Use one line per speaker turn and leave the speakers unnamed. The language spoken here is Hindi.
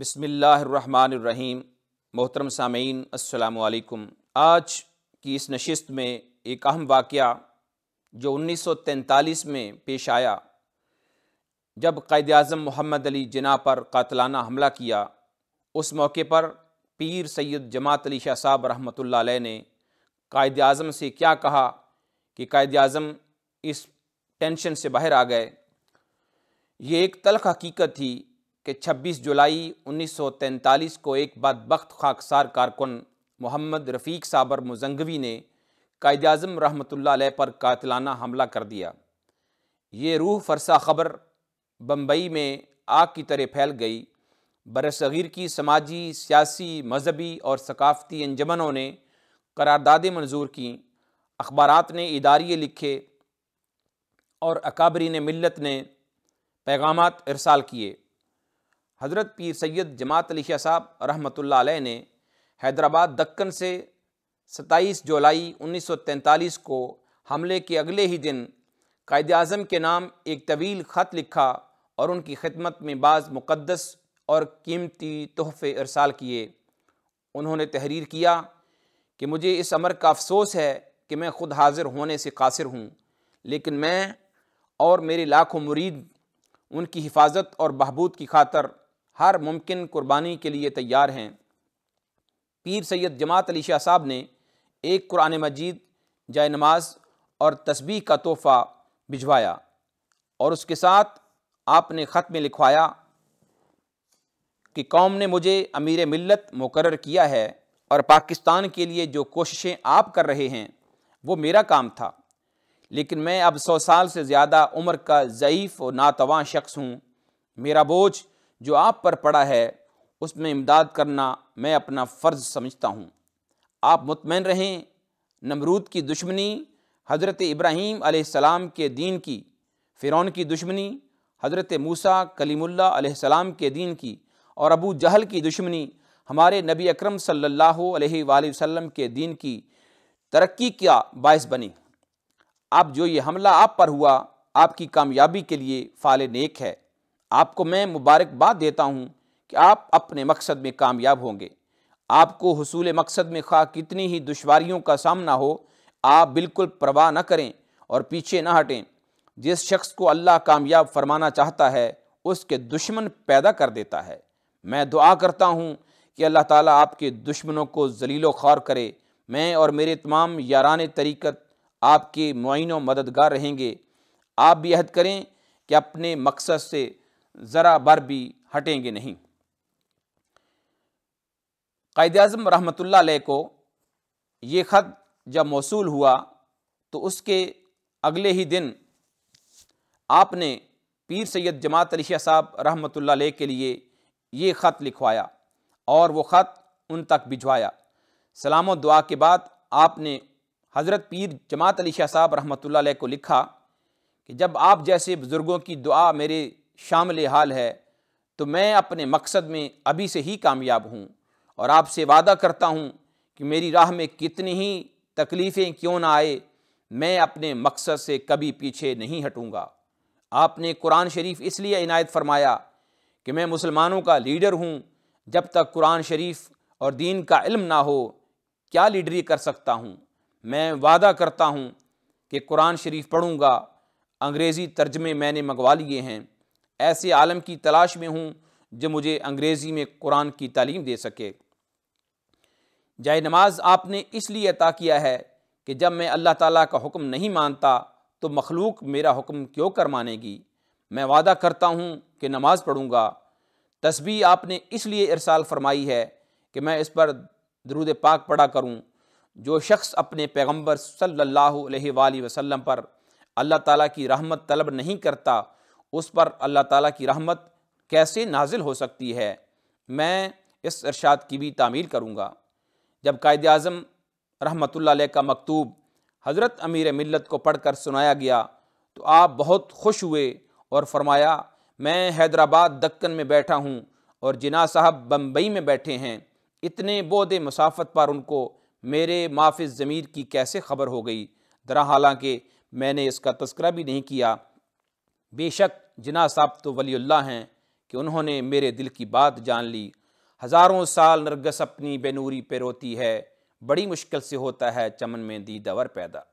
बसमीम मोहतरम सामीन असलकुम आज की इस नशस्त में एक अहम वाक़ जो 1943 में पेश आया जब कायद अजम मोहम्मद अली जना पर कातलाना हमला किया उस मौके पर पीर सैयद जमात अली शाह साहब रहमत ने कायद अजम से क्या कहा कि कायद अजम इस टेंशन से बाहर आ गए ये एक तलख हकीकत थी कि 26 जुलाई 1943 को एक बदबخت खाकसार कारकुन मोहम्मद रफ़ीक साबर मुजंगवी ने कायद अजम रहमत पर कातलाना हमला कर दिया ये रूह फरसा ख़बर बम्बई में आग की तरह फैल गई सग़ीर की समाजी सियासी मजहबी और सकाफ़ती अंजमनों ने करारदादें मंजूर की अखबार ने इदारे लिखे और अकाबरीन मिलत ने पैगाम इरसाल किए हज़रत पीर सैयद जमात अली शाह साहब रहमत अलैह ने हैदराबाद दक्कन से 27 जुलाई 1943 को हमले के अगले ही दिन कायद अजम के नाम एक तवील ख़त लिखा और उनकी खिदमत में बाज़ मुक़दस और कीमती तहफे अरसाल किए उन्होंने तहरीर किया कि मुझे इस अमर का अफसोस है कि मैं ख़ुद हाजिर होने से कासिर हूँ लेकिन मैं और मेरे लाखों मुरीद उनकी हिफाजत और बहबूद की खातर हर मुमकिन कुर्बानी के लिए तैयार हैं पीर सैयद जमात अली शाह साहब ने एक कुरान मजीद जाय नमाज और तस्बी का तोहफ़ा भिजवाया और उसके साथ आपने ख़त में लिखवाया कि कौम ने मुझे अमीर मिलत मुकर किया है और पाकिस्तान के लिए जो कोशिशें आप कर रहे हैं वो मेरा काम था लेकिन मैं अब सौ साल से ज़्यादा उम्र का ज़यीफ़ और नातवा शख्स हूँ मेरा बोझ जो आप पर पड़ा है उसमें इमदाद करना मैं अपना फ़र्ज़ समझता हूँ आप मुतमिन रहें नमरूद की दुश्मनी हज़रत इब्राहीम आसमाम के दीन की फ़िरौन की दुश्मनी हज़रत मूसा कलीमुल्ला के दीन की और अबू जहल की दुश्मनी हमारे नबी अकरम सल्लल्लाहु अलैहि वसल्लम के दीन की तरक्की का बायस बनी अब जो ये हमला आप पर हुआ आपकी कामयाबी के लिए फ़ाल नेक है आपको मैं मुबारकबाद देता हूँ कि आप अपने मकसद में कामयाब होंगे आपको हसूल मकसद में खा कितनी ही दुशारियों का सामना हो आप बिल्कुल परवाह न करें और पीछे न हटें जिस शख्स को अल्लाह कामयाब फरमाना चाहता है उसके दुश्मन पैदा कर देता है मैं दुआ करता हूँ कि अल्लाह ताला आपके दुश्मनों को जलीलो ख़ार करे मैं और मेरे तमाम यारान तरीक़त आपके मुआन मददगार रहेंगे आप भी अहद करें कि अपने मकसद से ज़रा बर भी हटेंगे नहीं कायद अजम रहमतुल्ला को ये ख़त जब मौसू हुआ तो उसके अगले ही दिन आपने पीर सैद जमात अलिया साहब ला के लिए ये ख़त लिखवाया और वो ख़त उन तक भिजवाया सलाम दुआ के बाद आपने हज़रत पीर जमात अली शाह साहब ला को लिखा कि जब आप जैसे बुज़ुर्गों की दुआ मेरे शामिल हाल है तो मैं अपने मकसद में अभी से ही कामयाब हूँ और आपसे वादा करता हूँ कि मेरी राह में कितनी ही तकलीफ़ें क्यों ना आए मैं अपने मकसद से कभी पीछे नहीं हटूँगा आपने कुरान शरीफ इसलिए इनायत फरमाया कि मैं मुसलमानों का लीडर हूँ जब तक कुरान शरीफ और दीन का इल्म ना हो क्या लीडरी कर सकता हूँ मैं वादा करता हूँ कि कुरान शरीफ पढ़ूँगा अंग्रेज़ी तर्जमे मैंने मंगवा लिए हैं ऐसे आलम की तलाश में हूँ जो मुझे अंग्रेज़ी में कुरान की तालीम दे सके जाय नमाज आपने इसलिए अता किया है कि जब मैं अल्लाह ताला का हुक्म नहीं मानता तो मखलूक मेरा हुक्म क्यों कर मानेगी मैं वादा करता हूँ कि नमाज़ पढ़ूँगा तस्बी आपने इसलिए इरसाल फरमाई है कि मैं इस पर दरूद पाक पढ़ा करूँ जो शख्स अपने पैगम्बर सल्ला वसम पर अल्लाह ताली की रहमत तलब नहीं करता उस पर अल्लाह ताला की रहमत कैसे नाजिल हो सकती है मैं इस इरशाद की भी तामील करूँगा जब कायद अज़म रहमत का मकतूब हज़रत अमीर मिलत को पढ़ कर सुनाया गया तो आप बहुत खुश हुए और फरमाया मैं हैदराबाद दक्कन में बैठा हूँ और जिना साहब बम्बई में बैठे हैं इतने बोद मुसाफत पर उनको मेरे माफ़ ज़मीर की कैसे खबर हो गई दरा हालांकि मैंने इसका तस्करा भी नहीं किया बेशक जिना साहब तो वलील्ला हैं कि उन्होंने मेरे दिल की बात जान ली हज़ारों साल नरगस अपनी बेनूरी पे रोती है बड़ी मुश्किल से होता है चमन में दीदवर पैदा